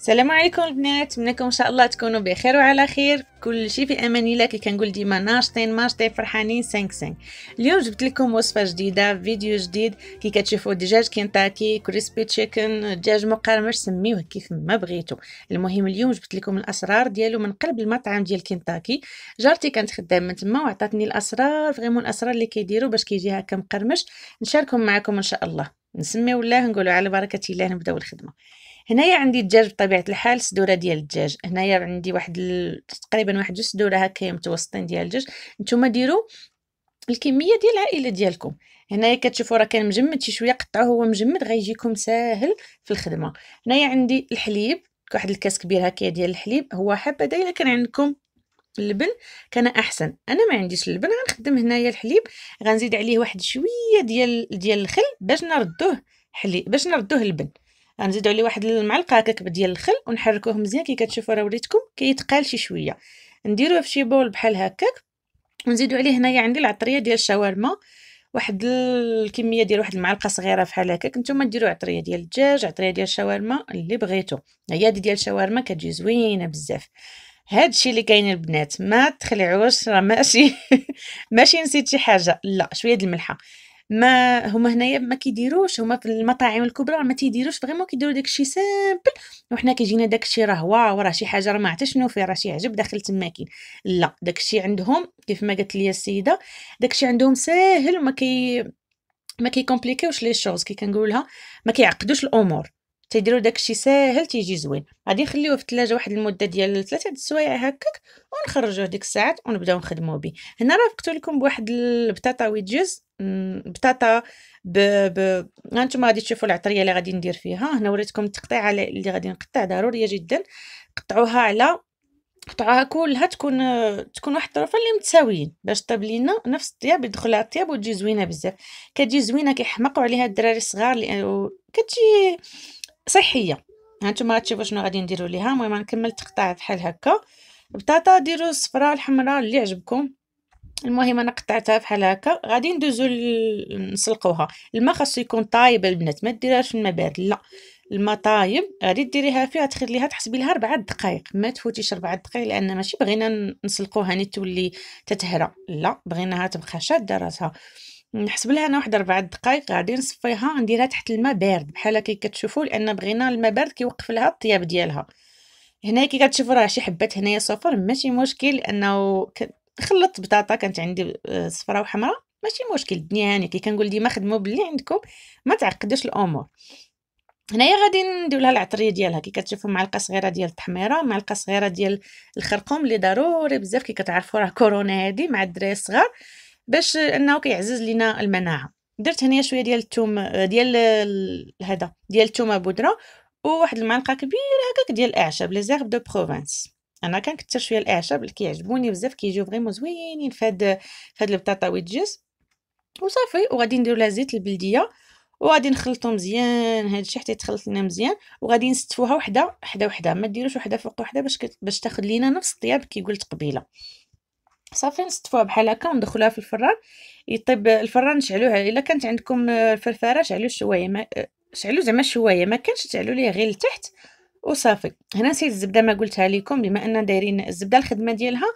السلام عليكم البنات منكم ان شاء الله تكونوا بخير وعلى خير كل شيء في امان الله كي كنقول ديما ناشطين ناشطين فرحانين 5 5 اليوم جبت لكم وصفه جديده فيديو جديد كي كتشوفوا دجاج كنتاكي كريسبي تشيكن دجاج مقرمش سميوه كيف ما بغيتو المهم اليوم جبت لكم الاسرار ديالو من قلب المطعم ديال كنتاكي جارتي كانت خدامه من تما وعطاتني الاسرار فريمون الاسرار اللي كيديروا باش كيجي هكا مقرمش نشاركهم معكم ان شاء الله نسميو الله نقولوا على بركه الله نبداو الخدمه هنايا عندي الدجاج بطبيعه الحال سدوره ديال الدجاج هنايا عندي واحد ال... تقريبا واحد جوج سدوره هكايا متوسطين ديال الدجاج نتوما ديروا الكميه ديال العائله ديالكم هنايا كتشوفوا راه كان مجمد شي شويه قطعوه هو مجمد غيجيكم ساهل في الخدمه هنايا عندي الحليب واحد الكاس كبير هكايا ديال الحليب هو حبه دايلا كان عندكم اللبن كان احسن انا ما عنديش اللبن غنخدم هنايا الحليب غنزيد عليه واحد شويه ديال ديال الخل باش نردوه حليب باش نردوه اللبن غنزيدو عليه واحد المعلقه هكاك ديال الخل ونحركوه مزيان كي كتشوفوا راه وريتكم كيتقال شي شويه نديروه في شي بول بحال هكاك ونزيدو عليه هنايا عندي العطريه ديال الشاورما واحد الكميه ديال واحد المعلقه صغيره بحال هكاك نتوما ديروا عطريه ديال الدجاج عطريه ديال الشاورما اللي بغيتو هي هذه ديال الشاورما كتجي زوينه بزاف هادشي اللي كاين البنات ما تخلعوش راه ماشي ماشي نسيت شي حاجه لا شويه د الملحه ما هما هنايا ما كيديروش هما في المطاعم الكبرى ما تيديروش فريمون كيديروا داكشي سامبل وحنا كيجينا داكشي راه واو راه شي حاجه راه ما عرفتش شنو فيه راه شي عجب داخل تماكين لا داكشي عندهم كيف ما قالت لي السيده داكشي عندهم ساهل وما كي ما كيكومبليكيوش لي شوز كي كنقولها ما كيعقدوش الامور تيديروا داكشي ساهل تيجي زوين غادي نخليوه في الثلاجه واحد المده ديال ثلاثه السوايع هكاك ونخرجوه ديك الساعات ونبداو نخدمو به هنا رافقت لكم بواحد البطاطا ويدجز بطاطا ب ب هانتوما غادي تشوفوا العطريه اللي غادي ندير فيها هنا وريتكم التقطيعه اللي غادي نقطع ضروريه جدا قطعوها على قطعوها كلها تكون تكون واحد الطرفه اللي متساويين باش طيب لينا نفس الطياب يدخلها الطياب وتجي زوينه بزاف كتجي زوينه كيحمقوا عليها الدراري الصغار كتجي صحيه هانتوما تشوفوا شنو غادي نديروا ليها المهم نكمل تقطع بحال هكا بطاطا ديروا الصفراء الحمراء اللي عجبكم المهم انا قطعتها بحال هكا غادي ندوزو نسلقوها الماء خاصو يكون طايب البنات ما ديرهاش الماء بارد لا الماء طايب غادي ديريها فيها تخليها تحسبي لها 4 دقائق ما تفوتيش 4 دقائق لان ماشي بغينا نسلقوها ني تولي تتهرى لا بغيناها تبقى شاده راسها نحسب لها انا واحد ربع دقائق غادي نصفيها نديرها تحت الماء بارد بحال كي كتشوفوا لان بغينا الماء بارد كيوقف لها الطياب ديالها هنا كي كتشوفوا راه شي حبات هنايا صفر ماشي مشكل لانه خلطت بطاطا كانت عندي آه، صفراء وحمراء ماشي مشكل الدنيا هاني كي كنقول ديما خدموا باللي عندكم ما تعقدوش الامور هنايا غادي نديو لها العطريه ديالها كي كتشوفوا معلقه صغيره ديال التحميره معلقه صغيره ديال الخرقوم اللي ضروري بزاف كي كتعرفوا راه كورونا هادي مع الدراري الصغار باش انه كيعزز لينا المناعه درت هنا شويه ديال الثوم ديال هذا ديال الثومه بودره وواحد المعلقه كبيره هكاك ديال الاعشاب لي زيرب دو بروفانس انا كنكثر شويه الاعشاب اللي كيعجبوني بزاف كيجيو فريمون زوينين في هاد البطاطا ويتجز وصافي وغادي نديرو لها زيت البلديه وغادي نخلطو مزيان هادشي حتى يتخلط لنا مزيان وغادي نستفوها وحده حدا وحده ما ديروش وحده فوق وحده باش باش تاخد لينا نفس الطياب كيقول تقبيله صافي نصطفوها بحال هكا وندخلوها في الفران يطيب الفران نشعلوها الا كانت عندكم الفرفاره شعلوا الشوايه ما شعلوا زعما الشوايه ما كانش تعلو ليه غير لتحت وصافي هنا نسيت الزبده ما قلتها لكم بما ان دايرين الزبده الخدمه ديالها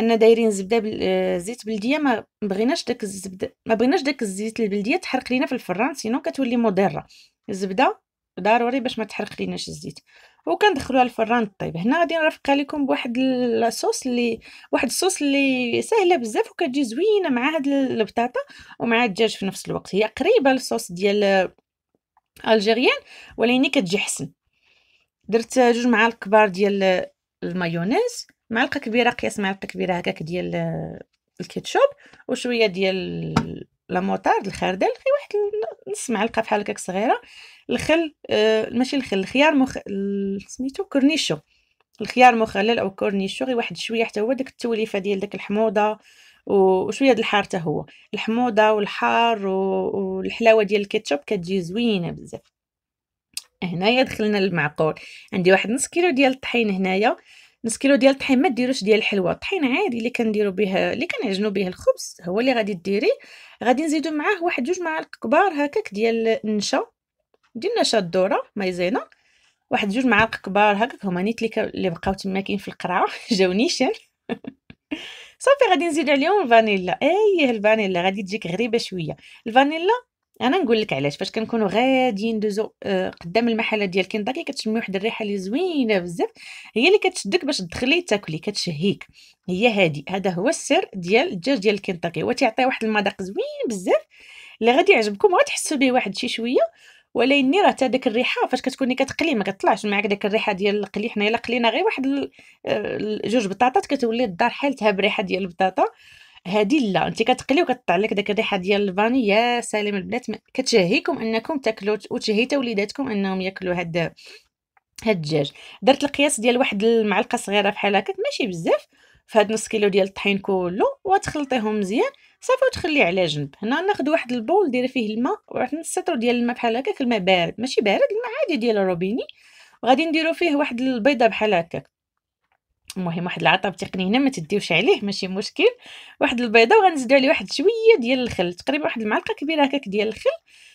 ان دايرين زبده بل... زيت بلديه ما بغيناش داك الزبده ما بغيناش داك الزيت البلديه تحرق لينا في الفران سينو كتولي مضره الزبده ضروري باش ما تحرق ليناش الزيت وكندخلوها الفران طيب هنا غادي نرفق لكم بواحد الصوص اللي واحد الصوص اللي سهله بزاف وكتجي زوينه مع هاد البطاطا ومع الدجاج في نفس الوقت هي قريبه للصوص ديال الجيريان ولكن كتجي حسن درت جوج معالق كبار ديال المايونيز معلقه كبيره قياس معلقه كبيره هكاك ديال الكيتشوب وشويه ديال لا موطار الخردل في واحد نص معلقه بحال هكاك صغيره الخل آه ماشي الخل الخيار مخ سميتو كورنيشو الخيار مخلل او كورنيشو غير واحد شويه حتى هو داك التوليفه ديال داك الحموضه وشويه د الحار حتى هو الحموضه والحار والحلاوه ديال الكيتشوب كتجي زوينه بزاف هنايا دخلنا للمعقول عندي واحد نص كيلو ديال الطحين هنايا نص كيلو ديال الطحين ما ديروش ديال الحلوى الطحين عادي اللي كنديروا به اللي كنعجنوا به الخبز هو اللي غادي ديري غادي نزيدو معاه واحد جوج معالق كبار هكاك ديال النشا ديال النشا الذره مايزينا واحد جوج معالق كبار هكاك هما نيت اللي, اللي بقاو تما كاين في القرعه جاو نيشان صافي غادي نزيد عليهم الفانيلا ايه الفانيلا غادي تجيك غريبه شويه الفانيلا انا نقول لك علاش فاش كنكونوا غاديين دوزو آه، قدام المحله ديال كنتاكي كتشمي واحد الريحه اللي زوينه بزاف هي اللي كتشدك باش تدخلي تاكلي كتشهيك هي هادي هذا هو السر ديال الدجاج ديال كنتاكي هو تيعطي واحد المذاق زوين بزاف اللي غادي يعجبكم وغتحسوا به واحد شي شويه ولكن راه تا داك الريحه فاش كتكوني كتقلي ما كتطلعش معاك داك الريحه ديال القلي حنايا قلينا غير واحد آه، جوج بطاطات كتولي الدار حالتها بريحه ديال البطاطا هادي لا انت كتقلي وكتطلع لك داك الريحه ديال الفاني يا سلام البنات كتشهيكم انكم تاكلوا وتشهيت وليداتكم انهم ياكلوا هاد هاد الدجاج درت القياس ديال واحد المعلقه صغيره بحال هكا ماشي بزاف فهاد نص كيلو ديال الطحين كله وتخلطيهم مزيان صافي وتخليه على جنب هنا ناخذ واحد البول ديري فيه الماء سطر ديال الماء بحال هكاك الماء بارد ماشي بارد الماء عادي ديال الروبيني وغادي نديرو فيه واحد البيضه بحال هكاك المهم واحد العطب تقني هنا ما تديوش عليه ماشي مشكل واحد البيضه وغنزيدو عليه واحد شويه ديال الخل تقريبا واحد المعلقه كبيره هكاك ديال الخل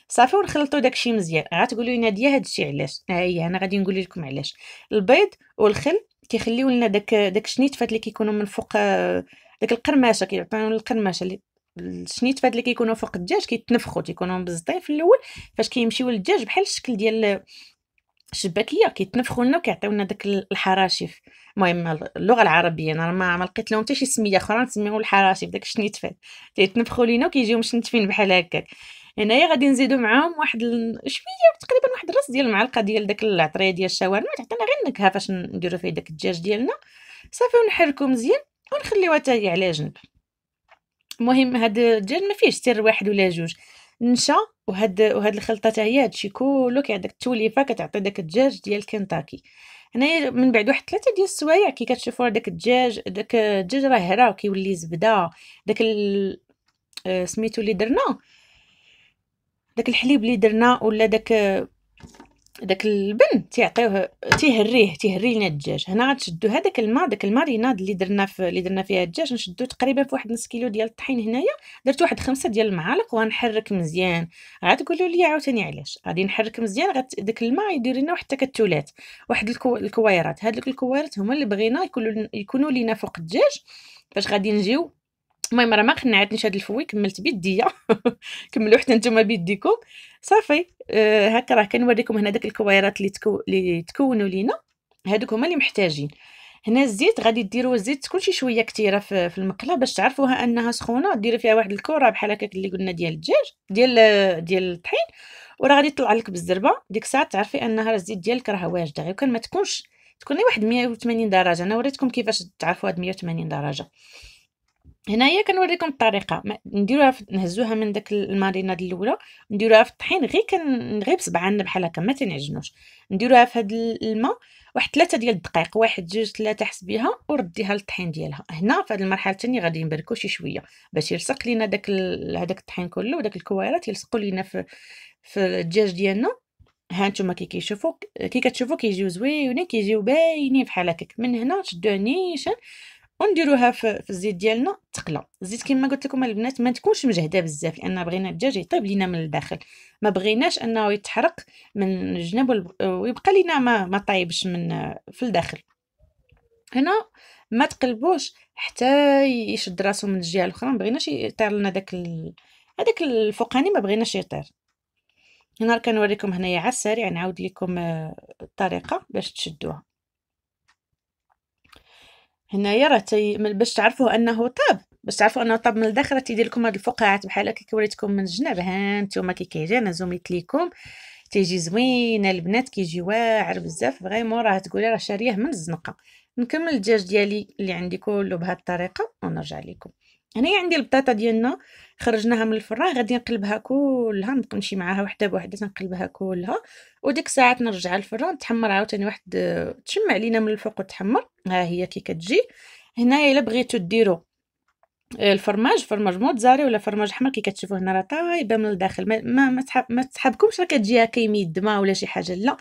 صافي ونخلطوا داكشي مزيان غتقولوا لي ناديه هادشي علاش ها هي انا غادي نقول لكم علاش البيض والخل كيخليو لنا داك داك الشنيتفات اللي كيكونوا من فوق آه، داك القرماشه كيعطيونا القرماشه اللي الشنيتفات اللي كيكونوا فوق الدجاج كيتنفخوا تيكونوا مبزطين في الاول فاش كيمشيو للدجاج بحال الشكل ديال شباكيه كيتنفخوا لنا وكيعطيونا داك الحراشف المهم اللغه العربيه انا ما ما لقيت لهم حتى شي سميه اخرى نسميهم الحراشف داك الشنيتفات تيتنفخوا لينا وكيجيو مشنتفين بحال هكاك هنايا غادي نزيدو معاهم واحد شويه تقريبا واحد الرص ديال المعلقه ديال داك العطريه ديال الشاورما تعطينا غير النكهه فاش نديرو فيه داك الدجاج ديالنا صافي ونحركو مزيان ونخليوها حتى على جنب المهم هاد الدجاج ما فيهش سر واحد ولا جوج نشا وهاد وهاد الخلطه تاع هي هادشي كله كيعطيك التوليفه كتعطي داك الدجاج ديال كنتاكي هنايا من بعد واحد ثلاثه ديال السوايع كي كتشوفوا داك الدجاج داك الدجاج راه هرا كيولي زبده داك ال... آه، سميتو اللي درنا داك الحليب اللي درنا ولا داك داك البن تيعطيوه تيهريه تيهري لنا الدجاج هنا غنشدو هذاك الماء داك الماء اللي درنا في اللي درنا فيها الدجاج نشدو تقريبا في واحد نص كيلو ديال الطحين هنايا درت واحد خمسة ديال المعالق وغنحرك مزيان غتقولوا لي عاوتاني علاش غادي نحرك مزيان غت داك الماء يدير لنا واحد التكتلات واحد الكو... الكويرات هذوك الكويرات هما اللي بغينا يكونوا يكونوا لينا فوق الدجاج باش غادي نجيو المهم راه ما قنعتنيش هاد الفوي كملت بيديا كملوا حتى نتوما بيديكم صافي آه هكا راه كنوريكم هنا داك الكويرات اللي تكو... اللي تكونوا لينا هادوك هما اللي محتاجين هنا الزيت غادي ديروا الزيت تكون شي شويه كثيره في, في المقله باش تعرفوها انها سخونه ديري فيها واحد الكره بحال هكاك اللي قلنا ديال الدجاج ديال ديال الطحين وراه غادي يطلع لك بالزربه ديك الساعه تعرفي انها الزيت ديالك راه واجده غير كان ما تكونش تكوني واحد 180 درجه انا وريتكم كيفاش تعرفوا هاد 180 درجه هنايا كنوريكم الطريقه نديروها نهزوها من داك الماريناد الاولى نديروها في الطحين غير كن غير بصبعنا بحال هكا ما تنعجنوش نديروها في هذا الماء واحد ثلاثة ديال الدقائق واحد جوج ثلاثة حسبيها ورديها للطحين ديالها هنا في هذه المرحلة الثانية غادي نبركو شي شوية باش يلصق لينا داك هذاك الطحين كله وداك الكويرات يلصقوا لينا في في الدجاج ديالنا ها نتوما كي كيشوفوا كي كتشوفوا كيجيو زويونين كيجيو باينين بحال هكاك من هنا شدوه نيشان ونديروها في الزيت ديالنا تقلى الزيت كما قلت لكم البنات ما تكونش مجهده بزاف لان بغينا الدجاج يطيب لينا من الداخل ما بغيناش انه يتحرق من الجناب ويبقى لينا ما ما طايبش من في الداخل هنا ما تقلبوش حتى يشد راسو من الجهه الاخرى ما بغيناش يطير لنا داك ال... هذاك الفوقاني ما بغيناش يطير هنا كنوريكم هنايا على السريع نعاود لكم آه، الطريقه باش تشدوها هنايا راه باش تعرفوا انه طاب باش تعرفوا انه طاب من الداخل تيدير لكم هاد الفقاعات بحال هكا كوريتكم من الجناب ها نتوما كي كيجي انا زوميت ليكم تيجي زوين البنات كيجي واعر بزاف فريمون راه تقولي راه شاريه من الزنقه نكمل الدجاج ديالي اللي عندي كله بهاد الطريقه ونرجع لكم هنايا عندي البطاطا ديالنا خرجناها من الفران غادي نقلبها كلها نمشي معاها وحده بوحده نقلبها كلها وديك الساعات نرجعها للفران تحمر عاوتاني واحد تشمع لينا من الفوق وتحمر ها هي كي كتجي هنايا الا بغيتو ديرو آه، الفرماج فرماج موتزاري ولا فرماج حمر كي كتشوفوا هنا راه طايبه من الداخل ما ما, ما تحبكمش راه كتجيها كيميد ما ولا شي حاجه لا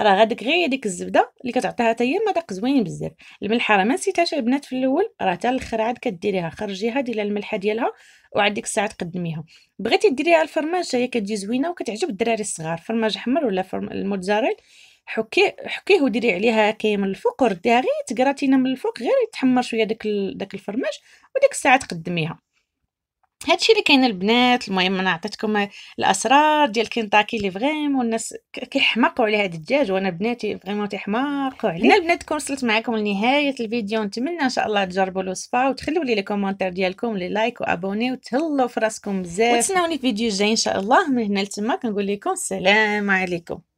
راه غاديك غير هذيك الزبده اللي كتعطيها حتى هي مذاق زوين بزاف الملحه راه ما نسيتهاش البنات في الاول راه حتى الاخر عاد كديريها خرجيها ديري الملحه ديالها وعاد ديك الساعه تقدميها بغيتي ديريها الفرماج هي كتجي زوينه وكتعجب الدراري الصغار فرماج احمر ولا فرم الموتزاريلا حكي حكيه وديري عليها كي من الفوق ورديها غير تكراتينا من الفوق غير يتحمر شويه داك داك الفرماج وديك الساعه تقدميها هادشي اللي كاين البنات المهم انا عطيتكم الاسرار ديال كنتاكي اللي فريمون الناس كيحماقوا على هاد الدجاج وانا بناتي فريمون تيحماقوا عليه هنا البنات كون وصلت معكم لنهايه الفيديو نتمنى ان شاء الله تجربوا الوصفه وتخليوا لي لي كومونتير ديالكم لي لايك وابوني وتهلاو في راسكم بزاف وتسناوني في فيديو جاي ان شاء الله من هنا لتما كنقول لكم السلام عليكم